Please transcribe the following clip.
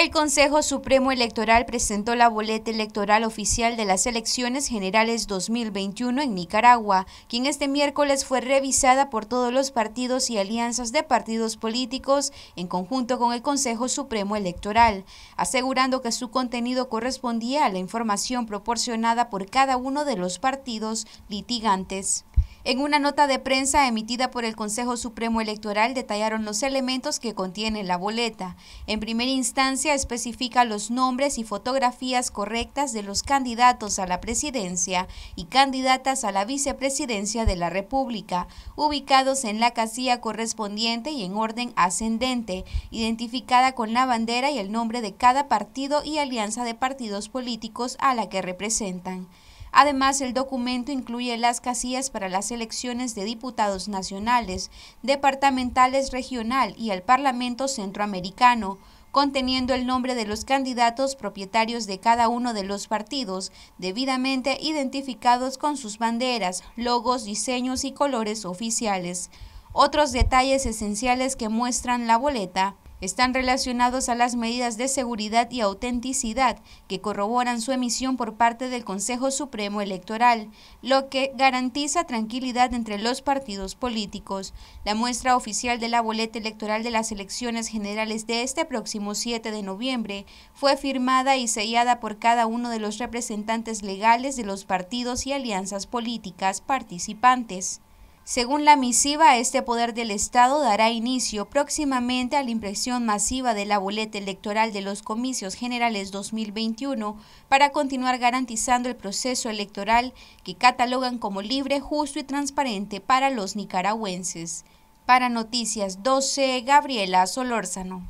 El Consejo Supremo Electoral presentó la boleta electoral oficial de las elecciones generales 2021 en Nicaragua, quien este miércoles fue revisada por todos los partidos y alianzas de partidos políticos en conjunto con el Consejo Supremo Electoral, asegurando que su contenido correspondía a la información proporcionada por cada uno de los partidos litigantes. En una nota de prensa emitida por el Consejo Supremo Electoral detallaron los elementos que contiene la boleta. En primera instancia especifica los nombres y fotografías correctas de los candidatos a la presidencia y candidatas a la vicepresidencia de la República, ubicados en la casilla correspondiente y en orden ascendente, identificada con la bandera y el nombre de cada partido y alianza de partidos políticos a la que representan. Además, el documento incluye las casillas para las elecciones de diputados nacionales, departamentales regional y el Parlamento Centroamericano, conteniendo el nombre de los candidatos propietarios de cada uno de los partidos, debidamente identificados con sus banderas, logos, diseños y colores oficiales. Otros detalles esenciales que muestran la boleta están relacionados a las medidas de seguridad y autenticidad que corroboran su emisión por parte del Consejo Supremo Electoral, lo que garantiza tranquilidad entre los partidos políticos. La muestra oficial de la boleta electoral de las elecciones generales de este próximo 7 de noviembre fue firmada y sellada por cada uno de los representantes legales de los partidos y alianzas políticas participantes. Según la misiva, este poder del Estado dará inicio próximamente a la impresión masiva de la boleta electoral de los comicios generales 2021 para continuar garantizando el proceso electoral que catalogan como libre, justo y transparente para los nicaragüenses. Para Noticias 12, Gabriela Solórzano.